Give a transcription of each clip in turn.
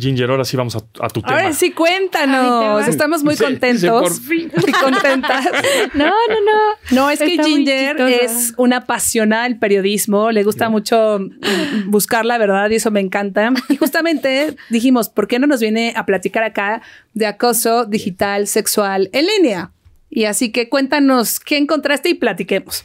Ginger, ahora sí vamos a, tu ahora sí, cuéntanos. Estamos muy contentos. Sí, contentas. no, no, no. No, es que Ginger es una apasionada del periodismo. Le gusta mucho buscar la verdad y eso me encanta. Y justamente dijimos, ¿por qué no nos viene a platicar acá de acoso digital sexual en línea? Y así que cuéntanos qué encontraste y platiquemos.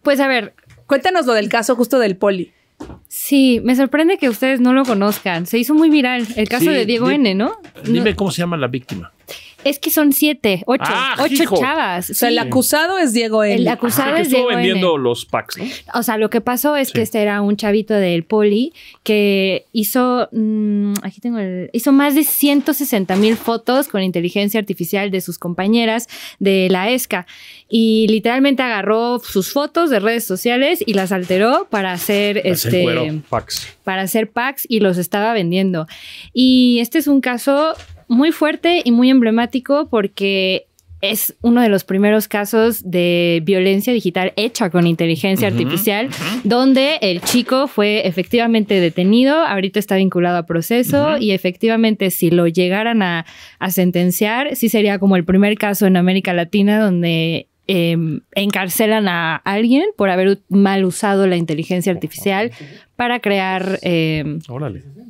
Pues a ver, Cuéntanos lo del caso justo del poli. Sí, me sorprende que ustedes no lo conozcan. Se hizo muy viral el caso de Diego N, ¿no? Dime cómo se llama la víctima. Es que son siete, ocho, ah, ocho chavas. O sea, el acusado es Diego N. El acusado ah, es vendiendo los packs. ¿no? O sea, lo que pasó es que este era un chavito del poli que hizo, mm, aquí tengo el, hizo más de 160 mil fotos con inteligencia artificial de sus compañeras de la ESCA y literalmente agarró sus fotos de redes sociales y las alteró para hacer este, para hacer packs y los estaba vendiendo. Y este es un caso muy fuerte y muy emblemático porque es uno de los primeros casos de violencia digital hecha con inteligencia artificial, donde el chico fue efectivamente detenido, ahorita está vinculado a proceso y efectivamente si lo llegaran a sentenciar, sí sería como el primer caso en América Latina donde Em, encarcelan a alguien por haber mal usado la inteligencia artificial para crear em,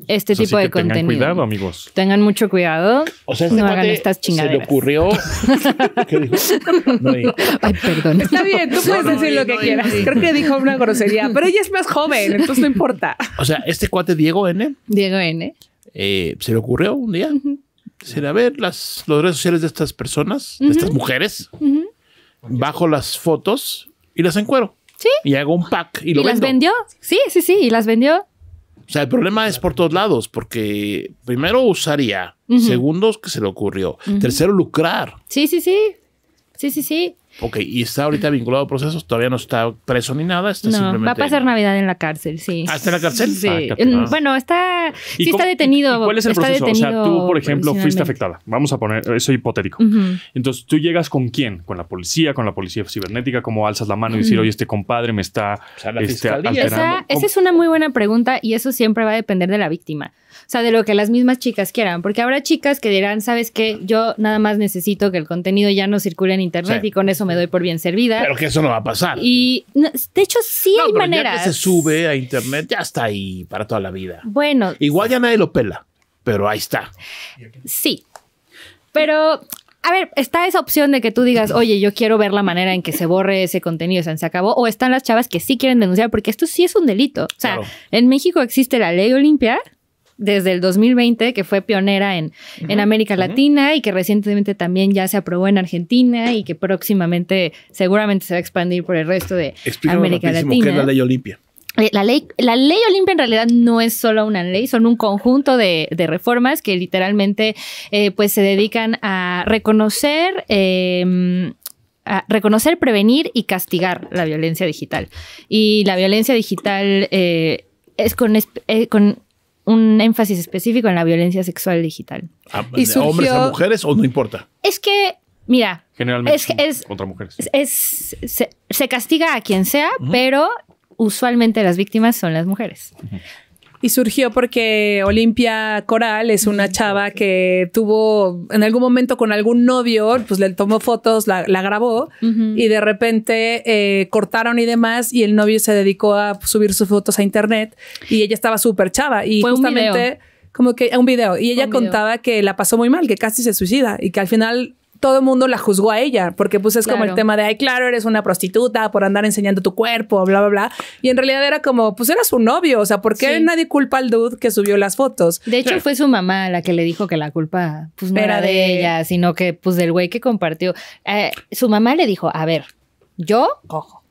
este tipo de contenido. Tengan cuidado, amigos. Tengan mucho cuidado. O sea, este no hagan estas chingadas. Se le ocurrió. ¿Qué dijo? No Ay, perdón. Está bien, tú puedes decir lo que quieras. Creo que dijo una grosería, pero ella es más joven, entonces no importa. O sea, este cuate Diego N. Diego N. Eh, se le ocurrió un día. Uh -huh. ver las, redes sociales de estas personas, de estas mujeres bajo las fotos y las encuero. Sí. Y hago un pack y lo ¿Y las vendió? Sí, sí, sí, y las vendió. O sea, el problema es por todos lados, porque primero usaría, segundos que se le ocurrió, tercero lucrar. Sí, sí, sí. Sí, sí, sí. Ok, y está ahorita vinculado a procesos, todavía no está preso ni nada. no, va a pasar Navidad en la cárcel, sí. ¿Hasta ah, la cárcel? Sí. Ah, mm, bueno, está, sí está detenido. ¿Cuál es el proceso? O sea, tú, por ejemplo, fuiste afectada. Vamos a poner, eso hipotético. Entonces, ¿tú llegas con quién? ¿Con la policía? ¿Con la policía cibernética? ¿Cómo alzas la mano y decir, oye, este compadre me está, este, alterando? Esa, es una muy buena pregunta y eso siempre va a depender de la víctima. O sea, de lo que las mismas chicas quieran. Porque habrá chicas que dirán, ¿sabes qué? Yo nada más necesito que el contenido ya no circule en internet y con eso me doy por bien servida. Pero que eso no va a pasar. Y de hecho, sí hay maneras. se sube a internet, ya está ahí para toda la vida. Bueno. Igual ya nadie lo pela, pero ahí está. Sí. Pero a ver, está esa opción de que tú digas, oye, yo quiero ver la manera en que se borre ese contenido, o se acabó. O están las chavas que sí quieren denunciar, porque esto sí es un delito. O sea, en México existe la ley Olimpia, desde el 2020, que fue pionera en, en América Latina y que recientemente también ya se aprobó en Argentina y que próximamente seguramente se va a expandir por el resto de América Latina. ¿Qué es la ley Olimpia? Eh, la ley, Olimpia en realidad no es solo una ley, son un conjunto de, reformas que literalmente eh, pues se dedican a reconocer em, reconocer, prevenir y castigar la violencia digital. Y la violencia digital eh, es con un énfasis específico en la violencia sexual digital. Ah, y ¿Hombres a mujeres o no importa? Es que, mira, generalmente es, contra mujeres. Es, se, castiga a quien sea, pero usualmente las víctimas son las mujeres y surgió porque Olimpia Coral es una mm, chava que tuvo en algún momento con algún novio, pues le tomó fotos, la, grabó y de repente eh, cortaron y demás y el novio se dedicó a subir sus fotos a internet y ella estaba súper chava y justamente como que un video y ella contaba que la pasó muy mal, que casi se suicida y que al final todo el mundo la juzgó a ella, porque pues es como el tema de, ay, claro, eres una prostituta por andar enseñando tu cuerpo, bla, bla, bla. Y en realidad era como, pues era su novio, o sea, ¿por qué nadie culpa al dude que subió las fotos? De hecho, fue su mamá la que le dijo que la culpa pues no era, de, ella, sino que pues del güey que compartió. Eh, su mamá le dijo, a ver, yo, cojo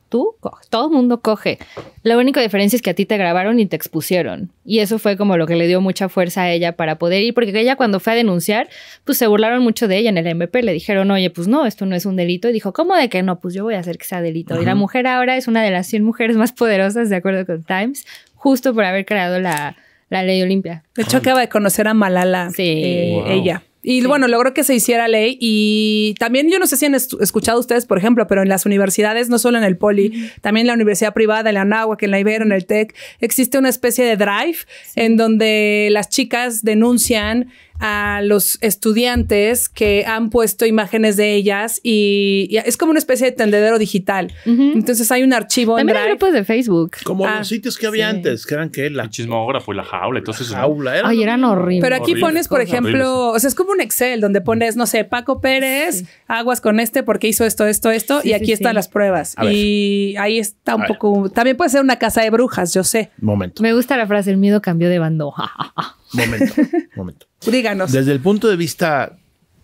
todo el mundo coge. La única diferencia es que a ti te grabaron y te expusieron. Y eso fue como lo que le dio mucha fuerza a ella para poder ir, porque ella cuando fue a denunciar, pues se burlaron mucho de ella en el MP, le dijeron, oye, pues no, esto no es un delito. Y dijo, ¿cómo de que no? Pues yo voy a hacer que sea delito. Y la mujer ahora es una de las 100 mujeres más poderosas, de acuerdo con Times, justo por haber creado la, la ley Olimpia. De hecho, acaba de conocer a Malala, sí. Eh, ella. Y bueno, logró que se hiciera ley y también yo no sé si han escuchado ustedes, por ejemplo, pero en las universidades, no solo en el Poli, también en la universidad privada, en la que en la Ibero, en el TEC, existe una especie de drive en donde las chicas denuncian a los estudiantes que han puesto imágenes de ellas y, es como una especie de tendedero digital. Entonces hay un archivo en grupos de Facebook. Como ah, los sitios que había antes, que eran que el chismógrafo y la jaula, entonces jaula era Ay, eran horribles. Pero aquí pones, por ejemplo, o sea, es como un Excel donde pones, no sé, Paco Pérez, aguas con este porque hizo esto, esto, esto y aquí están las pruebas. y ahí está un poco también puede ser una casa de brujas, yo sé. Momento. Me gusta la frase el miedo cambió de bando. momento, momento. Díganos. Desde el punto de vista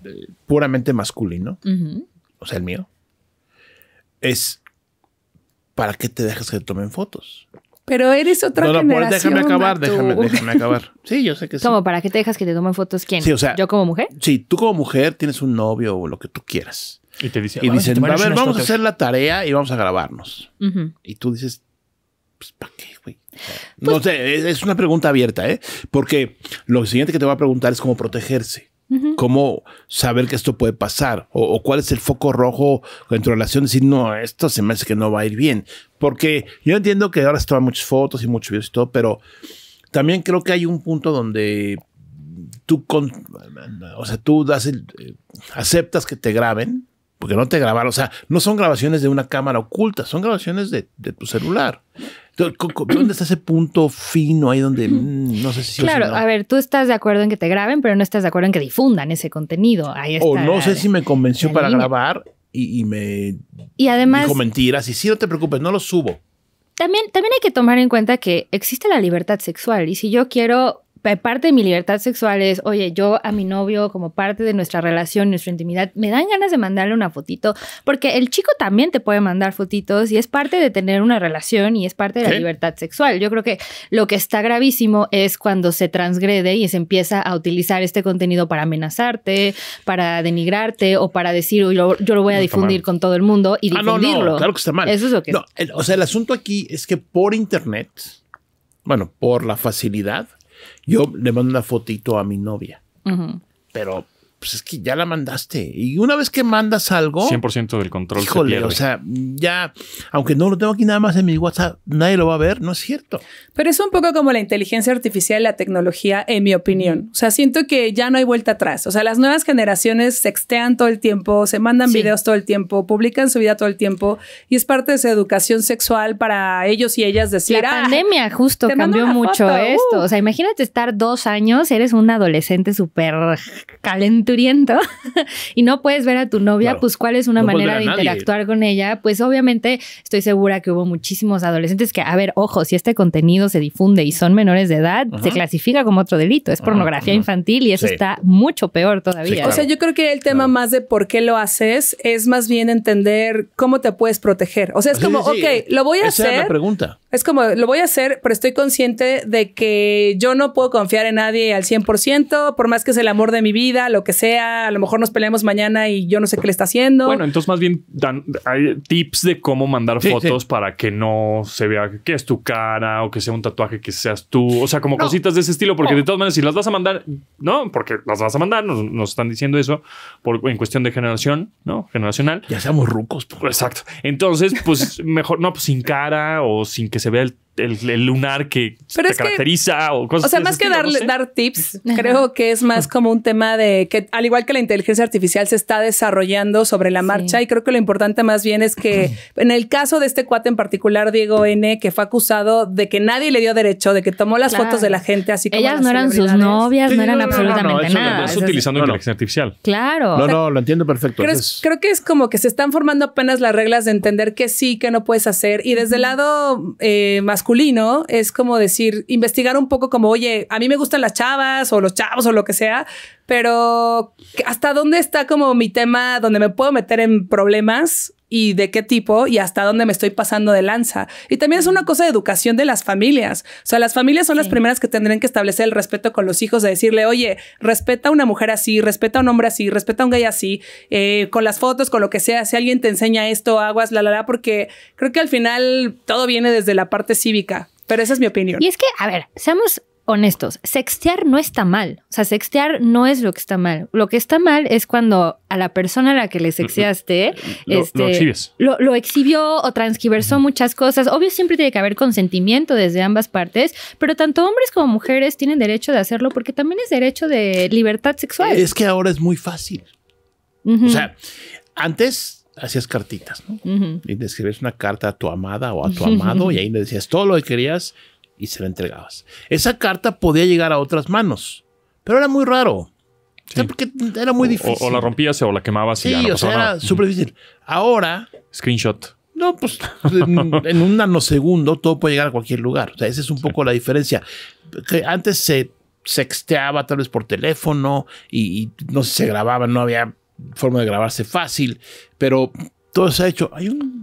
eh, puramente masculino, o sea, el mío, es ¿para qué te dejas que te tomen fotos? Pero eres otra no, pues, generación. déjame acabar, déjame, acabar. Sí, yo sé que sí. ¿Para qué te dejas que te tomen fotos quién? Sí, o sea, ¿Yo como mujer? Sí, tú como mujer tienes un novio o lo que tú quieras. Y te dice, dicen, a ver, vamos a hacer la tarea y vamos a grabarnos. Y tú dices, pues, ¿para qué, güey? Pues no sé, es una pregunta abierta, ¿eh? Porque lo siguiente que te voy a preguntar es cómo protegerse. ¿Cómo saber que esto puede pasar? O, cuál es el foco rojo en tu relación? Decir, no, esto se me hace que no va a ir bien. Porque yo entiendo que ahora se toman muchas fotos y muchos videos y todo, pero también creo que hay un punto donde tú, o sea, tú das el, eh, aceptas que te graben, porque no te grabaron, o sea, no son grabaciones de una cámara oculta, son grabaciones de tu celular. ¿Dónde está ese punto fino ahí donde mm, no sé si... Claro, a ver, tú estás de acuerdo en que te graben, pero no estás de acuerdo en que difundan ese contenido. o no sé si me convenció para grabar y, me y además, dijo mentiras. Y sí, no te preocupes, no lo subo. También, también hay que tomar en cuenta que existe la libertad sexual y si yo quiero parte de mi libertad sexual es, oye, yo a mi novio, como parte de nuestra relación, nuestra intimidad, me dan ganas de mandarle una fotito, porque el chico también te puede mandar fotitos y es parte de tener una relación y es parte de la libertad sexual. Yo creo que lo que está gravísimo es cuando se transgrede y se empieza a utilizar este contenido para amenazarte, para denigrarte o para decir, yo, yo, lo voy a difundir con todo el mundo y difundirlo. Ah, no, no, Eso es lo que... Es. o sea, el asunto aquí es que por internet, bueno, por la facilidad, yo le mando una fotito a mi novia, pero pues es que ya la mandaste. Y una vez que mandas algo. 100% del control. Híjole, o sea, ya, aunque no lo tengo aquí nada más en mi WhatsApp, nadie lo va a ver, no es cierto. Pero es un poco como la inteligencia artificial y la tecnología, en mi opinión. O sea, siento que ya no hay vuelta atrás. O sea, las nuevas generaciones se sextean todo el tiempo, se mandan videos todo el tiempo, publican su vida todo el tiempo y es parte de su educación sexual para ellos y ellas decir. La ah, pandemia justo cambió mucho esto. Uh. O sea, imagínate estar dos años, eres un adolescente súper caliente y no puedes ver a tu novia, pues cuál es una manera de interactuar con ella. Pues obviamente estoy segura que hubo muchísimos adolescentes que, a ver, ojo, si este contenido se difunde y son menores de edad, se clasifica como otro delito, es pornografía infantil y eso está mucho peor todavía. O sea, yo creo que el tema más de por qué lo haces es más bien entender cómo te puedes proteger. O sea, es como, ok, lo voy a hacer. Es la pregunta. Es como, lo voy a hacer, pero estoy consciente de que yo no puedo confiar en nadie al 100%, por más que es el amor de mi vida, lo que sea, a lo mejor nos peleamos mañana y yo no sé qué le está haciendo. Bueno, entonces más bien hay tips de cómo mandar fotos para que no se vea que es tu cara o que sea un tatuaje que seas tú. O sea, como cositas de ese estilo, porque de todas maneras, si las vas a mandar, no, porque las vas a mandar, nos, están diciendo eso por, en cuestión de generación, ¿no? Generacional. Ya seamos rucos. Por. Pues. Exacto. Entonces, pues mejor, no, pues sin cara o sin que se vea el el, lunar que caracteriza o cosas así. O sea, más que dar tips, creo que es más como un tema de que, al igual que la inteligencia artificial se está desarrollando sobre la marcha, y creo que lo importante más bien es que en el caso de este cuate en particular, Diego N., que fue acusado de que nadie le dio derecho, de que tomó las fotos de la gente así como. Ellas no eran sus novias, no eran no, absolutamente no, nada. utilizando inteligencia artificial. Claro. No, no, lo entiendo perfecto. Creo, que es como que se están formando apenas las reglas de entender qué sí, qué no puedes hacer. Y desde el lado masculino, eh, es como decir, investigar un poco como, oye, a mí me gustan las chavas o los chavos o lo que sea, pero ¿hasta dónde está como mi tema donde me puedo meter en problemas y de qué tipo y hasta dónde me estoy pasando de lanza. Y también es una cosa de educación de las familias. O sea, las familias son las primeras que tendrían que establecer el respeto con los hijos, de decirle, oye, respeta a una mujer así, respeta a un hombre así, respeta a un gay así, eh, con las fotos, con lo que sea, si alguien te enseña esto, aguas, la, la, la, porque creo que al final todo viene desde la parte cívica. Pero esa es mi opinión. Y es que, a ver, seamos honestos, sextear no está mal. O sea, sextear no es lo que está mal. Lo que está mal es cuando a la persona a la que le sexteaste lo, este, lo, exhibió o transquiversó muchas cosas. Obvio, siempre tiene que haber consentimiento desde ambas partes, pero tanto hombres como mujeres tienen derecho de hacerlo porque también es derecho de libertad sexual. Es que ahora es muy fácil. O sea, antes hacías cartitas, ¿no? Y te escribías una carta a tu amada o a tu amado y ahí le decías todo lo que querías y se la entregabas. Esa carta podía llegar a otras manos, pero era muy raro. porque era muy difícil. O, la rompías o la quemabas y ya o sea, era súper difícil. Ahora. Screenshot. No, pues en, un nanosegundo todo puede llegar a cualquier lugar. O sea, esa es un poco la diferencia. Que antes se sexteaba tal vez por teléfono y, y no se grababa, no había forma de grabarse fácil, pero todo se ha hecho. Hay un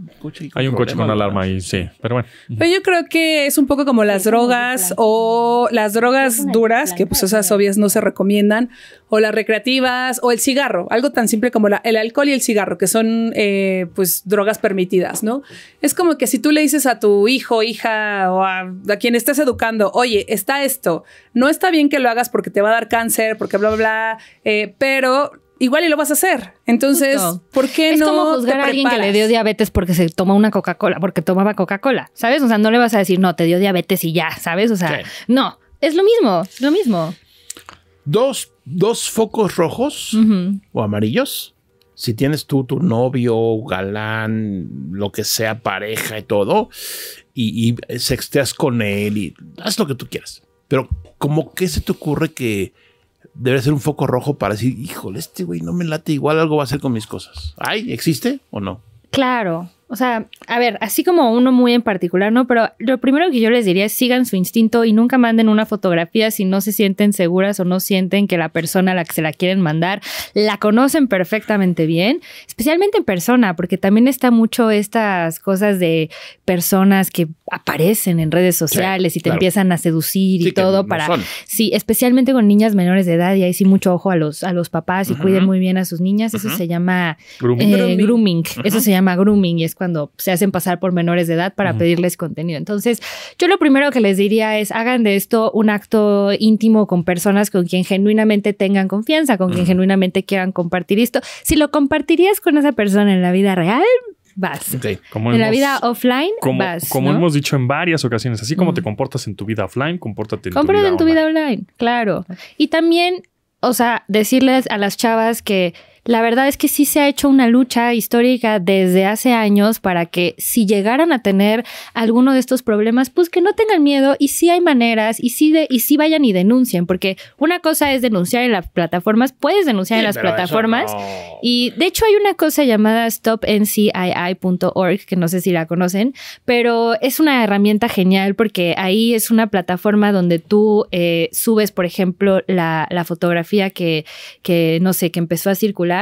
hay un coche con alarma ahí, sí, pero bueno. Pero yo creo que es un poco como las drogas o las drogas duras, que pues esas obvias no se recomiendan, o las recreativas, o el cigarro, algo tan simple como el alcohol y el cigarro, que son eh, pues drogas permitidas, ¿no? Es como que si tú le dices a tu hijo, hija o a, quien estés educando, oye, está esto, no está bien que lo hagas porque te va a dar cáncer, porque bla, bla, bla, eh, pero igual y lo vas a hacer. Entonces, ¿por qué no? Es como juzgar a alguien que le dio diabetes porque se tomó una Coca-Cola, porque tomaba Coca-Cola, ¿sabes? O sea, no le vas a decir, no, te dio diabetes y ya, ¿sabes? O sea, no, es lo mismo, lo mismo. Dos, dos focos rojos o amarillos. Si tienes tú tu novio, galán, lo que sea, pareja y todo, y, y sexteas con él y haz lo que tú quieras. Pero, ¿cómo que se te ocurre que debe ser un foco rojo para decir, híjole, este güey no me late, igual algo va a hacer con mis cosas. ¿Ay, existe o no? Claro. O sea, a ver, así como uno muy en particular, ¿no? Pero lo primero que yo les diría es sigan su instinto y nunca manden una fotografía si no se sienten seguras o no sienten que la persona a la que se la quieren mandar la conocen perfectamente bien, especialmente en persona, porque también está mucho estas cosas de personas que aparecen en redes sociales y te empiezan a seducir y todo para sí especialmente con niñas menores de edad y ahí sí mucho ojo a los a los papás y cuiden muy bien a sus niñas eso se llama grooming, eh, eso se llama grooming y es cuando se hacen pasar por menores de edad para pedirles contenido entonces yo lo primero que les diría es hagan de esto un acto íntimo con personas con quien genuinamente tengan confianza con quien genuinamente quieran compartir esto si lo compartirías con esa persona en la vida real vas. en la vida offline, como, vas. Como hemos dicho en varias ocasiones, así como te mm. comportas en tu vida offline, compórtate en tu en tu vida online, claro. Y también, o sea, decirles a las chavas que la verdad es que sí se ha hecho una lucha histórica desde hace años para que si llegaran a tener alguno de estos problemas, pues que no tengan miedo y sí hay maneras y sí, y vayan y denuncien, porque una cosa es denunciar en las plataformas, puedes denunciar en las plataformas y de hecho hay una cosa llamada stopncii.org que no sé si la conocen, pero es una herramienta genial porque ahí es una plataforma donde tú eh, subes, por ejemplo, la, fotografía que, no sé, que empezó a circular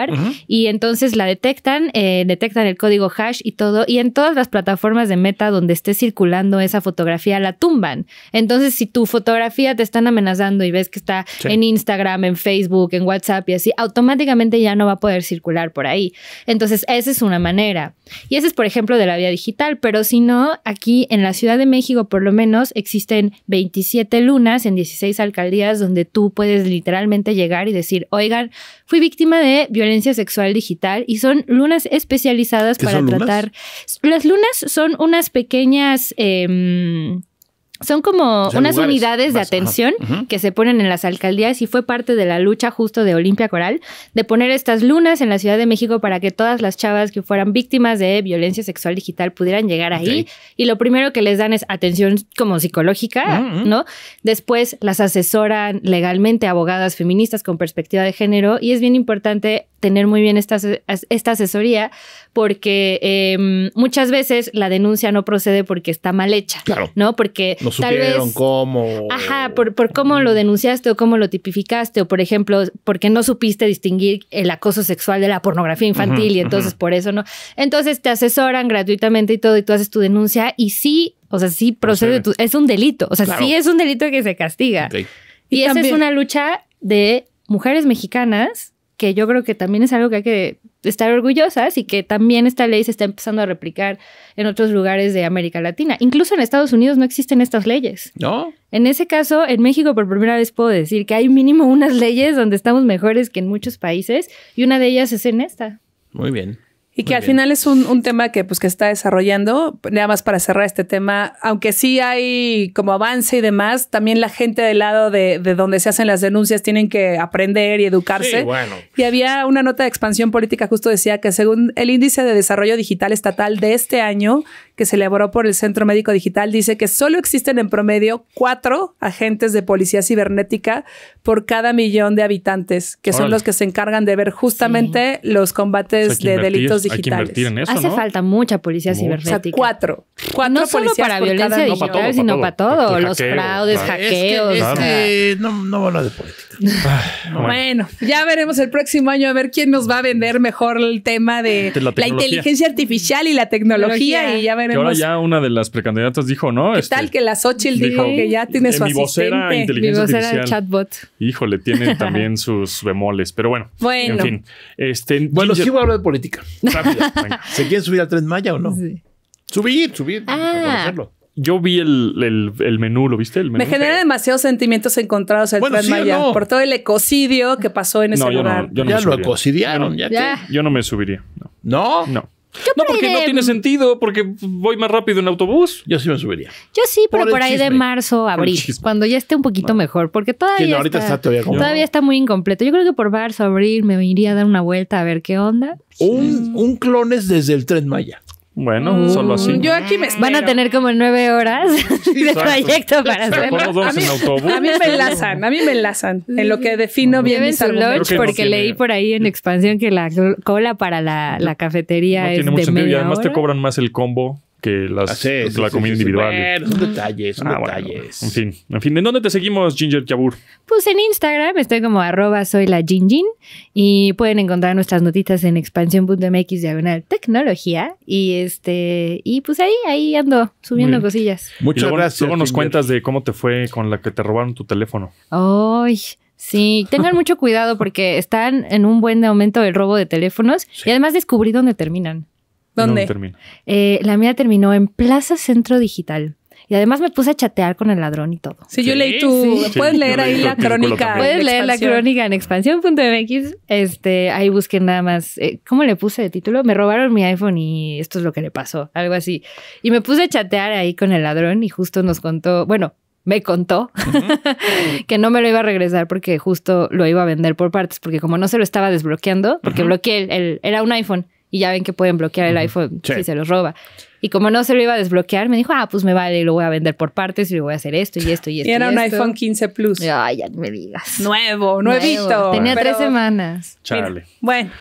y entonces la detectan, eh, detectan el código hash y todo y en todas las plataformas de meta donde esté circulando esa fotografía la tumban. Entonces si tu fotografía te están amenazando y ves que está en Instagram, en Facebook, en WhatsApp y así, automáticamente ya no va a poder circular por ahí. Entonces esa es una manera. Y ese es por ejemplo de la vía digital, pero si no, aquí en la Ciudad de México por lo menos existen 27 lunas en 16 alcaldías donde tú puedes literalmente llegar y decir, oigan, fui víctima de violencia violencia sexual digital y son lunas especializadas para tratar. Las lunas son unas pequeñas... Em, son como unas unidades de atención que se ponen en las alcaldías y fue parte de la lucha justo de Olimpia Coral de poner estas lunas en la Ciudad de México para que todas las chavas que fueran víctimas de violencia sexual digital pudieran llegar ahí y lo primero que les dan es atención como psicológica, ¿no? Después las asesoran legalmente abogadas feministas con perspectiva de género y es bien importante tener muy bien esta, esta asesoría porque em, muchas veces la denuncia no procede porque está mal hecha, claro. ¿no? Porque tal vez, cómo. Ajá, eh, por, por cómo lo denunciaste o cómo lo tipificaste o por ejemplo, porque no supiste distinguir el acoso sexual de la pornografía infantil y entonces por eso no. Entonces te asesoran gratuitamente y todo y tú haces tu denuncia y sí, o sea, sí procede, tu, es un delito, o sea, sí es un delito que se castiga. Y, esa es una lucha de mujeres mexicanas que yo creo que también es algo que hay que estar orgullosas y que también esta ley se está empezando a replicar en otros lugares de América Latina. Incluso en Estados Unidos no existen estas leyes. No. En ese caso, en México por primera vez puedo decir que hay mínimo unas leyes donde estamos mejores que en muchos países y una de ellas es en esta. Muy bien. Y que al final es un, tema que, pues, que está desarrollando. Nada más para cerrar este tema, aunque sí hay como avance y demás, también la gente del lado de, donde se hacen las denuncias tienen que aprender y educarse. bueno. Y había una nota de expansión política, justo decía que según el índice de desarrollo digital estatal de este año, que se elaboró por el Centro Médico Digital dice que solo existen en promedio cuatro agentes de policía cibernética por cada millón de habitantes, que son los que se encargan de ver justamente los combates de delitos digitales. Hace falta mucha policía cibernética. cuatro. cuatro. No solo para violencia digital, sino para todo. Los fraudes, hackeos. no, no de ah, bueno. ya veremos el próximo año a ver quién nos va a vender mejor el tema de, la, inteligencia artificial y la tecnología, y ya veremos que ahora ya una de las precandidatas dijo, ¿no? ¿Qué este, tal que la Xochitl dijo que ya tiene su mi vocera asistente. Inteligencia mi vocera artificial. chatbot. Híjole, tienen también sus bemoles, pero bueno. Bueno. En fin. Este, bueno, sí voy a hablar de política. ¿Se quieren subir al Tren Maya o no? Sí. Subir, subir. Ah. yo vi el, menú, ¿lo viste? El menú. Me genera demasiados sentimientos encontrados el Tren Maya por todo el ecocidio que pasó en ese lugar. ya lo ecocidiaron. ya Yo no me subiría. ¿No? No no, porque no tiene sentido, porque voy más rápido en autobús. Yo sí me subiría. Yo sí, pero por, ahí de marzo, abril, cuando ya esté un poquito mejor, porque todavía, está, todavía, está muy incompleto. Yo creo que por marzo, abril me iría a dar una vuelta a ver qué onda. Un, un clones desde el tren Maya. Bueno, mm, solo así. Yo aquí me Van a tener como nueve horas de trayecto para hacer. A mí, me enlazan, a mí me enlazan. En lo que mm. defino bien porque leí por ahí en expansión que la cola para la, la cafetería es tiene mucho de Además te cobran más el combo que las, ah, la comida individual. detalles, son ah, detalles. en fin, en fin. ¿En dónde te seguimos, Ginger Kiabur? Pues en Instagram estoy como arroba soy la y pueden encontrar nuestras notitas en expansión.mx diagonal tecnología y este y pues ahí, ahí ando subiendo cosillas. Muchas gracias. nos cuentas de cómo te fue con la que te robaron tu teléfono. Ay. Sí, tengan mucho cuidado porque están en un buen aumento el robo de teléfonos y además descubrí dónde terminan. ¿Dónde? Eh, la mía terminó en Plaza Centro Digital. Y además me puse a chatear con el ladrón y todo. Sí, yo leí tú puedes leer ahí la crónica. Puedes leer la crónica en expansión.mx. Este, ahí busqué nada más. Eh, ¿Cómo le puse de título? Me robaron mi iPhone y esto es lo que le pasó. Algo así. Y me puse a chatear ahí con el ladrón y justo nos contó. Bueno. Me contó que no me lo iba a regresar porque justo lo iba a vender por partes, porque como no se lo estaba desbloqueando, porque bloqueé, el, era un iPhone, y ya ven que pueden bloquear el iPhone si se los roba. Y como no se lo iba a desbloquear, me dijo, ah, pues me vale, lo voy a vender por partes y le voy a hacer esto y esto y esto. Y era un iPhone 15 Plus. Ay, ya me digas. Nuevo, nuevito. Tenía tres semanas. Charlie. Bueno.